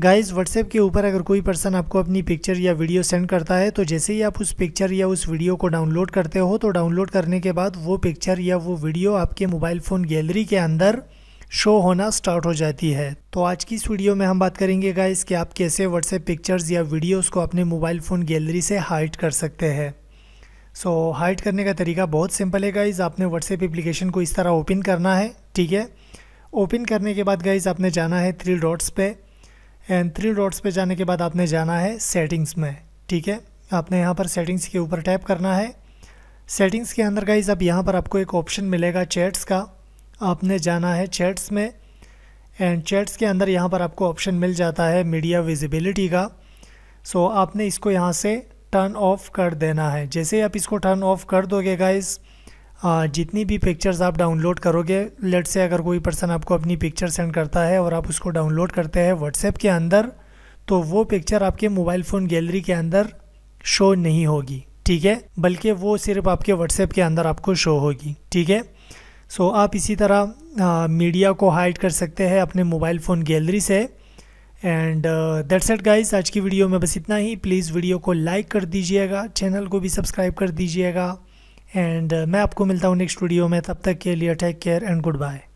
guys WhatsApp के ऊपर अगर कोई पर्सन आपको अपनी पिक्चर या वीडियो सेंड करता है तो जैसे ही आप उस पिक्चर या उस वीडियो को डाउनलोड करते हो तो डाउनलोड करने के बाद वो पिक्चर या वो वीडियो आपके मोबाइल फ़ोन गैलरी के अंदर शो होना स्टार्ट हो जाती है तो आज की इस वीडियो में हम बात करेंगे गाइस कि आप कैसे व्हाट्सएप पिक्चर्स या वीडियोज़ को अपने मोबाइल फ़ोन गैलरी से हाइड कर सकते हैं सो so, हाइड करने का तरीका बहुत सिंपल है गाइज़ आपने व्हाट्सएप एप्लीकेशन को इस तरह ओपन करना है ठीक है ओपन करने के बाद गाइज़ आपने जाना है थ्री डॉट्स पर एंड थ्री डॉट्स पे जाने के बाद आपने जाना है सेटिंग्स में ठीक है आपने यहाँ पर सेटिंग्स के ऊपर टैप करना है सेटिंग्स के अंदर गाइज अब यहाँ पर आपको एक ऑप्शन मिलेगा चैट्स का आपने जाना है चैट्स में एंड चैट्स के अंदर यहाँ पर आपको ऑप्शन मिल जाता है मीडिया विजिबिलिटी का सो आपने इसको यहाँ से टर्न ऑफ कर देना है जैसे आप इसको टर्न ऑफ कर दोगे गाइज़ जितनी भी पिक्चर्स आप डाउनलोड करोगे लेट से अगर कोई पर्सन आपको अपनी पिक्चर सेंड करता है और आप उसको डाउनलोड करते हैं व्हाट्सएप के अंदर तो वो पिक्चर आपके मोबाइल फ़ोन गैलरी के अंदर शो नहीं होगी ठीक है बल्कि वो सिर्फ आपके व्हाट्सएप के अंदर आपको शो होगी ठीक है सो आप इसी तरह मीडिया को हाइड कर सकते हैं अपने मोबाइल फ़ोन गैलरी से एंड दैट्स एट गाइस आज की वीडियो में बस इतना ही प्लीज़ वीडियो को लाइक कर दीजिएगा चैनल को भी सब्सक्राइब कर दीजिएगा एंड uh, मैं आपको मिलता हूँ नेक्स्ट वीडियो में तब तक के लिए take care and good bye